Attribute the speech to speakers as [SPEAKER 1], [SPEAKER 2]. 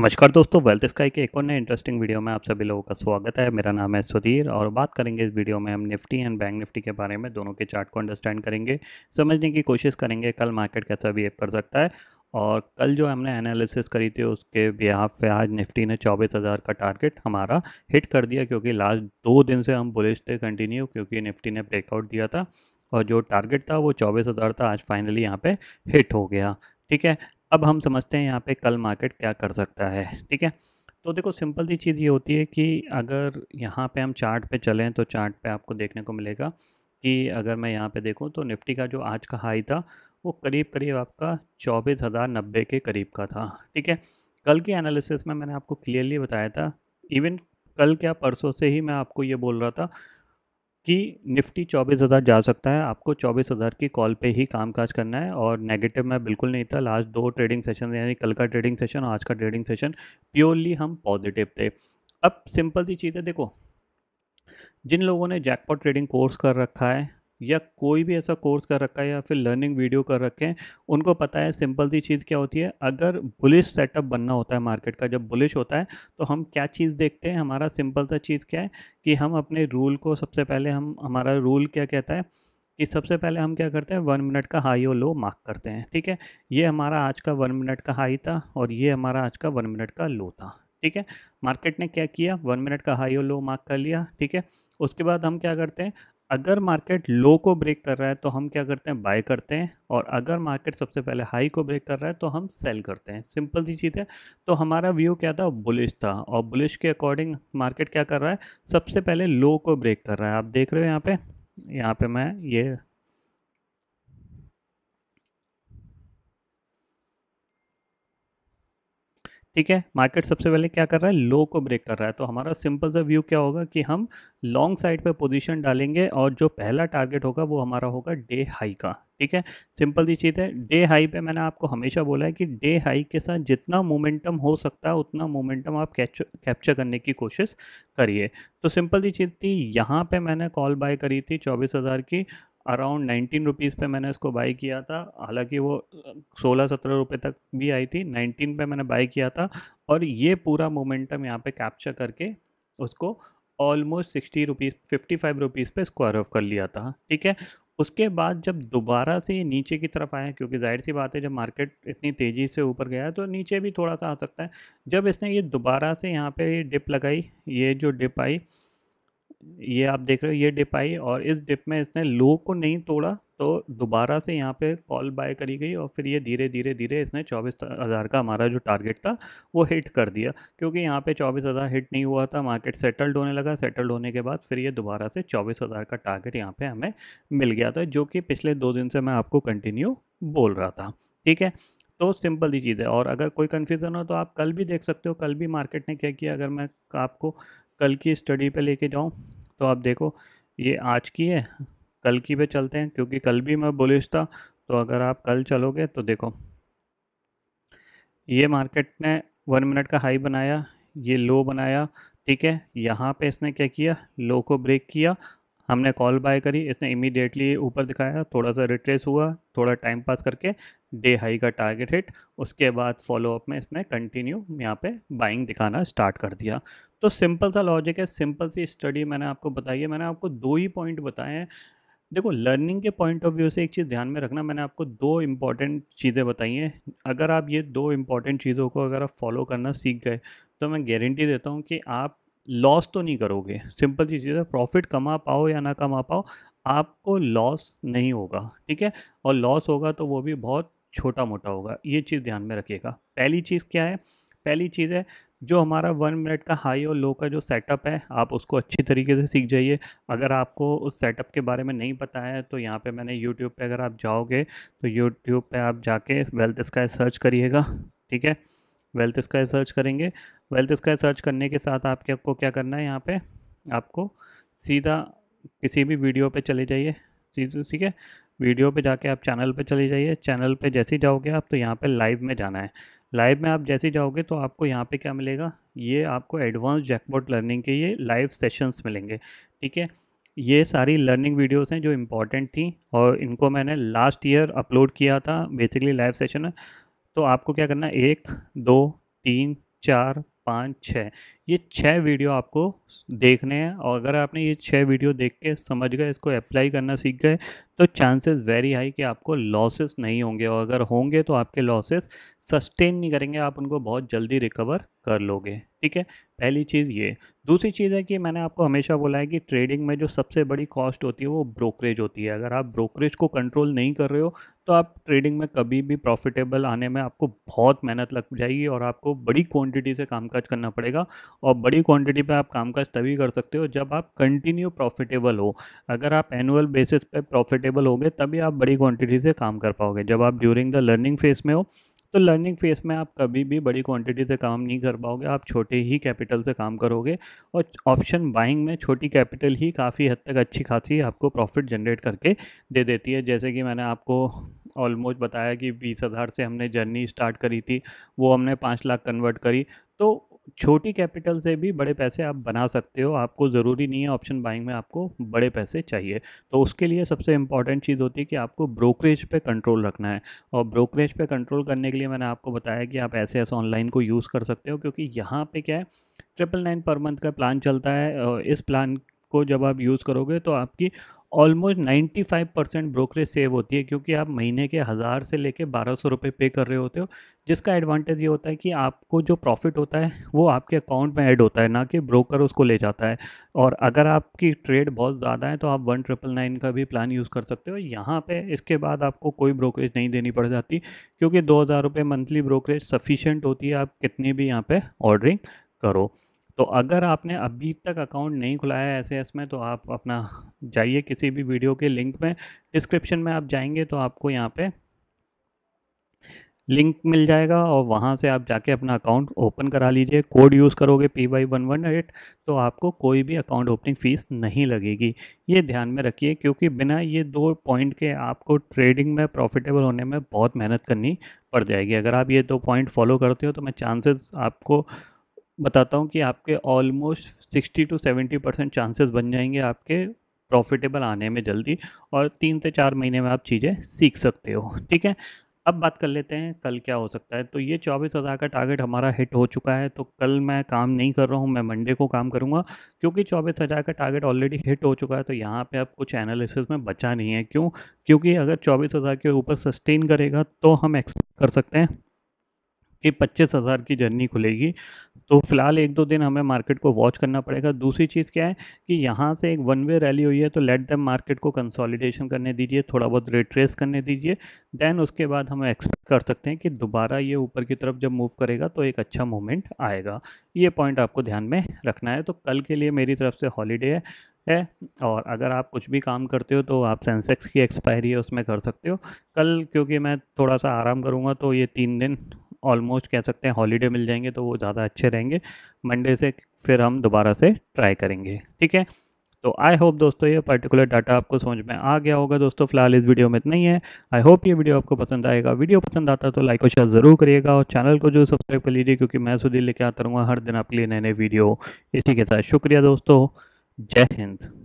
[SPEAKER 1] नमस्कार दोस्तों wealth sky के एक और नए इंटरेस्टिंग वीडियो में आप सभी लोगों का स्वागत है मेरा नाम है सुधीर और बात करेंगे इस वीडियो में हम निफ्टी एंड बैंक निफ्टी के बारे में दोनों के चार्ट को अंडरस्टैंड करेंगे समझने की कोशिश करेंगे कल मार्केट कैसा बिहेव कर सकता है और कल जो हमने एनालिसिस करी थी उसके बिहार पे आज निफ्टी ने चौबीस हज़ार का टारगेट हमारा हिट कर दिया क्योंकि लास्ट दो दिन से हम बुलिश थे कंटिन्यू क्योंकि निफ्टी ने ब्रेकआउट दिया था और जो टारगेट था वो चौबीस हज़ार था आज फाइनली यहाँ पे हिट हो गया ठीक है अब हम समझते हैं यहाँ पे कल मार्केट क्या कर सकता है ठीक है तो देखो सिंपल सी चीज़ ये होती है कि अगर यहाँ पे हम चार्ट पे चलें तो चार्ट पे आपको देखने को मिलेगा कि अगर मैं यहाँ पे देखूँ तो निफ्टी का जो आज का हाई था वो करीब करीब आपका चौबीस हज़ार नब्बे के करीब का था ठीक है कल के एनालिसिस में मैंने आपको क्लियरली बताया था इवन कल क्या परसों से ही मैं आपको ये बोल रहा था कि निफ्टी चौबीस हज़ार जा सकता है आपको चौबीस हज़ार की कॉल पे ही काम काज करना है और नेगेटिव में बिल्कुल नहीं था लास्ट दो ट्रेडिंग सेशन यानी कल का ट्रेडिंग सेशन और आज का ट्रेडिंग सेशन प्योरली हम पॉजिटिव थे अब सिंपल सी चीज़ है देखो जिन लोगों ने जैकपॉट ट्रेडिंग कोर्स कर रखा है या कोई भी ऐसा कोर्स कर रखा है या फिर लर्निंग वीडियो कर रखे हैं उनको पता है सिंपल सी चीज़ क्या होती है अगर बुलिश सेटअप बनना होता है मार्केट का जब बुलिश होता है तो हम क्या चीज़ देखते हैं हमारा सिंपल सा चीज़ क्या है कि हम अपने रूल को सबसे पहले हम हमारा रूल क्या कहता है कि सबसे पहले हम क्या करते हैं वन मिनट का हाई और लो मार्क करते हैं ठीक है ये हमारा आज का वन मिनट का हाई था और ये हमारा आज का वन मिनट का लो था ठीक है मार्केट ने क्या किया वन मिनट का हाई और लो मार्क कर लिया ठीक है उसके बाद हम क्या करते हैं अगर मार्केट लो को ब्रेक कर रहा है तो हम क्या करते हैं बाय करते हैं और अगर मार्केट सबसे पहले हाई को ब्रेक कर रहा है तो हम सेल करते हैं सिंपल सी चीज़ है तो हमारा व्यू क्या था बुलिश था और बुलिश के अकॉर्डिंग मार्केट क्या कर रहा है सबसे पहले लो को ब्रेक कर रहा है आप देख रहे हो यहाँ पे यहाँ पे मैं ये ठीक है मार्केट सबसे पहले क्या कर रहा है लो को ब्रेक कर रहा है तो हमारा सिंपल सा व्यू क्या होगा कि हम लॉन्ग साइड पे पोजीशन डालेंगे और जो पहला टारगेट होगा वो हमारा होगा डे हाई का ठीक है सिंपल सी चीज़ है डे हाई पे मैंने आपको हमेशा बोला है कि डे हाई के साथ जितना मोमेंटम हो सकता है उतना मोमेंटम आप कैप्चर करने की कोशिश करिए तो सिंपल सी चीज़ थी यहाँ पे मैंने कॉल बाय करी थी चौबीस हज़ार की अराउंड नाइनटीन रुपीज़ पे मैंने इसको बाई किया था हालांकि वो सोलह सत्रह रुपये तक भी आई थी नाइनटीन पे मैंने बाई किया था और ये पूरा मोमेंटम यहाँ पे कैप्चर करके उसको almost sixty rupees fifty five rupees पर स्क्वायर ऑफ कर लिया था ठीक है उसके बाद जब दोबारा से ये नीचे की तरफ आया क्योंकि जाहिर सी बात है जब मार्केट इतनी तेज़ी से ऊपर गया तो नीचे भी थोड़ा सा आ सकता है जब इसने ये दोबारा से यहाँ पे ये डिप लगाई ये जो डिप आई ये आप देख रहे हो ये डिप आई और इस डिप में इसने लो को नहीं तोड़ा तो दोबारा से यहाँ पे कॉल बाय करी गई और फिर ये धीरे धीरे धीरे इसने चौबीस हज़ार का हमारा जो टारगेट था वो हिट कर दिया क्योंकि यहाँ पे चौबीस हज़ार हिट नहीं हुआ था मार्केट सेटल्ड होने लगा सेटल्ड होने के बाद फिर ये दोबारा से चौबीस हज़ार का टारगेट यहाँ पे हमें मिल गया था जो कि पिछले दो दिन से मैं आपको कंटिन्यू बोल रहा था ठीक है तो सिंपल ही चीज़ है और अगर कोई कन्फ्यूज़न हो तो आप कल भी देख सकते हो कल भी मार्केट ने क्या किया अगर मैं आपको कल की स्टडी पे लेके जाऊँ तो आप देखो ये आज की है कल की पे चलते हैं क्योंकि कल भी मैं बुलिश था तो अगर आप कल चलोगे तो देखो ये मार्केट ने वन मिनट का हाई बनाया ये लो बनाया ठीक है यहाँ पे इसने क्या किया लो को ब्रेक किया हमने कॉल बाय करी इसने इमीडिएटली ऊपर दिखाया थोड़ा सा रिट्रेस हुआ थोड़ा टाइम पास करके डे हाई का टारगेट हिट उसके बाद फॉलोअप में इसने कंटिन्यू यहाँ पे बाइंग दिखाना स्टार्ट कर दिया तो सिंपल सा लॉजिक है सिंपल सी स्टडी मैंने आपको बताई है मैंने आपको दो ही पॉइंट बताए हैं देखो लर्निंग के पॉइंट ऑफ व्यू से एक चीज़ ध्यान में रखना मैंने आपको दो इम्पॉर्टेंट चीज़ें बताई हैं अगर आप ये दो इम्पॉर्टेंट चीज़ों को अगर आप फॉलो करना सीख गए तो मैं गारंटी देता हूँ कि आप लॉस तो नहीं करोगे सिंपल सी चीज़ है प्रॉफिट कमा पाओ या ना कमा पाओ आपको लॉस नहीं होगा ठीक है और लॉस होगा तो वो भी बहुत छोटा मोटा होगा ये चीज़ ध्यान में रखिएगा पहली चीज़ क्या है पहली चीज़ है जो हमारा वन मिनट का हाई और लो का जो सेटअप है आप उसको अच्छी तरीके से सीख जाइए अगर आपको उस सेटअप के बारे में नहीं पता है तो यहाँ पे मैंने यूट्यूब पे अगर आप जाओगे तो यूट्यूब पे आप जाके वेल्थ स्काई सर्च करिएगा ठीक है वेल्थ स्काई सर्च करेंगे वेल्थ स्क्वायर सर्च करने के साथ आपके आपको क्या करना है यहाँ पे आपको सीधा किसी भी वीडियो पे चले जाइए ठीक है वीडियो पे जाके आप चैनल पे चले जाइए चैनल पे जैसे ही जाओगे आप तो यहाँ पे लाइव में जाना है लाइव में आप जैसे ही जाओगे तो आपको यहाँ पे क्या मिलेगा ये आपको एडवांस जैकबोर्ड लर्निंग के ये लाइव सेशंस मिलेंगे ठीक है ये सारी लर्निंग वीडियोस हैं जो इम्पॉर्टेंट थी और इनको मैंने लास्ट ईयर अपलोड किया था बेसिकली लाइव सेशन में तो आपको क्या करना है एक दो तीन चार पाँच छः ये छः वीडियो आपको देखने हैं और अगर आपने ये छः वीडियो देख के समझ गए इसको अप्लाई करना सीख गए तो चांसेस वेरी हाई कि आपको लॉसेस नहीं होंगे और अगर होंगे तो आपके लॉसेस सस्टेन नहीं करेंगे आप उनको बहुत जल्दी रिकवर कर लोगे ठीक है पहली चीज़ ये दूसरी चीज़ है कि मैंने आपको हमेशा बोला है कि ट्रेडिंग में जो सबसे बड़ी कॉस्ट होती है वो ब्रोकरेज होती है अगर आप ब्रोकरेज को कंट्रोल नहीं कर रहे हो तो आप ट्रेडिंग में कभी भी प्रॉफिटेबल आने में आपको बहुत मेहनत लग जाएगी और आपको बड़ी क्वांटिटी से कामकाज करना पड़ेगा और बड़ी क्वांटिटी पे आप कामकाज तभी कर सकते हो जब आप कंटिन्यू प्रॉफिटेबल हो अगर आप एनुअल बेसिस पे प्रॉफिटेबल होगे तभी आप बड़ी क्वांटिटी से काम कर पाओगे जब आप ड्यूरिंग द लर्निंग फेज़ में हो तो लर्निंग फेज़ में आप कभी भी बड़ी क्वांटिटी से काम नहीं कर पाओगे आप छोटे ही कैपिटल से काम करोगे और ऑप्शन बाइंग में छोटी कैपिटल ही काफ़ी हद तक अच्छी खासी आपको प्रॉफिट जनरेट करके दे देती है जैसे कि मैंने आपको ऑलमोस्ट बताया कि बीस हज़ार से हमने जर्नी स्टार्ट करी थी वो हमने पाँच लाख कन्वर्ट करी तो छोटी कैपिटल से भी बड़े पैसे आप बना सकते हो आपको ज़रूरी नहीं है ऑप्शन बाइंग में आपको बड़े पैसे चाहिए तो उसके लिए सबसे इंपॉर्टेंट चीज़ होती है कि आपको ब्रोकरेज पे कंट्रोल रखना है और ब्रोकरेज पे कंट्रोल करने के लिए मैंने आपको बताया कि आप ऐसे ऐसे ऑनलाइन को यूज़ कर सकते हो क्योंकि यहाँ पर क्या है ट्रिपल नाइन पर मंथ का प्लान चलता है इस प्लान को जब आप यूज़ करोगे तो आपकी ऑलमोस्ट 95 परसेंट ब्रोकरेज सेव होती है क्योंकि आप महीने के हज़ार से लेके बारह सौ रुपये पे कर रहे होते हो जिसका एडवांटेज ये होता है कि आपको जो प्रॉफिट होता है वो आपके अकाउंट में ऐड होता है ना कि ब्रोकर उसको ले जाता है और अगर आपकी ट्रेड बहुत ज़्यादा है तो आप वन ट्रिपल नाइन का भी प्लान यूज़ कर सकते हो यहाँ पे इसके बाद आपको कोई ब्रोकरेज नहीं देनी पड़ जाती क्योंकि दो हज़ार रुपये मंथली ब्रोकरेज सफिशेंट होती है आप कितनी भी यहाँ पर ऑर्डरिंग करो तो अगर आपने अभी तक अकाउंट नहीं खुलाया है एस में तो आप अपना जाइए किसी भी वीडियो के लिंक में डिस्क्रिप्शन में आप जाएंगे तो आपको यहाँ पे लिंक मिल जाएगा और वहाँ से आप जाके अपना अकाउंट ओपन करा लीजिए कोड यूज़ करोगे P Y one one eight तो आपको कोई भी अकाउंट ओपनिंग फ़ीस नहीं लगेगी ये ध्यान में रखिए क्योंकि बिना ये दो पॉइंट के आपको ट्रेडिंग में प्रॉफिटेबल होने में बहुत मेहनत करनी पड़ जाएगी अगर आप ये दो पॉइंट फॉलो करते हो तो मैं चांसेस आपको बताता हूँ कि आपके almost sixty to seventy percent chances बन जाएंगे आपके प्रॉफिटेबल आने में जल्दी और तीन से चार महीने में आप चीज़ें सीख सकते हो ठीक है अब बात कर लेते हैं कल क्या हो सकता है तो ये चौबीस हज़ार का टारगेट हमारा हिट हो चुका है तो कल मैं काम नहीं कर रहा हूँ मैं मंडे को काम करूँगा क्योंकि चौबीस हज़ार का टारगेट ऑलरेडी हिट हो चुका है तो यहाँ पे अब कुछ एनालिसिस में बचा नहीं है क्यों क्योंकि अगर चौबीस हज़ार के ऊपर सस्टेन करेगा तो हम एक्सपेक्ट कर सकते हैं कि पच्चीस हज़ार की जर्नी खुलेगी तो फिलहाल एक दो दिन हमें मार्केट को वॉच करना पड़ेगा दूसरी चीज़ क्या है कि यहाँ से एक वन वे रैली हुई है तो लेट दैम मार्केट को कंसोलिडेशन करने दीजिए थोड़ा बहुत रिट्रेस करने दीजिए दैन उसके बाद हम एक्सपेक्ट कर सकते हैं कि दोबारा ये ऊपर की तरफ जब मूव करेगा तो एक अच्छा मोमेंट आएगा ये पॉइंट आपको ध्यान में रखना है तो कल के लिए मेरी तरफ से हॉलीडे है है और अगर आप कुछ भी काम करते हो तो आप सेंसेक्स की एक्सपायरी है उसमें कर सकते हो कल क्योंकि मैं थोड़ा सा आराम करूँगा तो ये तीन दिन ऑलमोस्ट कह सकते हैं हॉलीडे मिल जाएंगे तो वो ज़्यादा अच्छे रहेंगे मंडे से फिर हम दोबारा से ट्राई करेंगे ठीक है तो आई होप दोस्तों ये पर्टिकुलर डाटा आपको समझ में आ गया होगा दोस्तों फिलहाल इस वीडियो में इतना ही है आई होप ये वीडियो आपको पसंद आएगा वीडियो पसंद आता है तो लाइक और शेयर ज़रूर करिएगा और चैनल को जो सब्सक्राइब कर लीजिए क्योंकि मैं सुधीर लेके आता रहूँगा हर दिन आपके लिए नए नए वीडियो इसी के साथ शुक्रिया दोस्तों जय हिंद